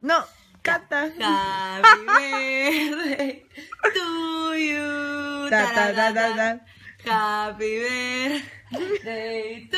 No, Cata. Happy birthday to you. Happy birthday to you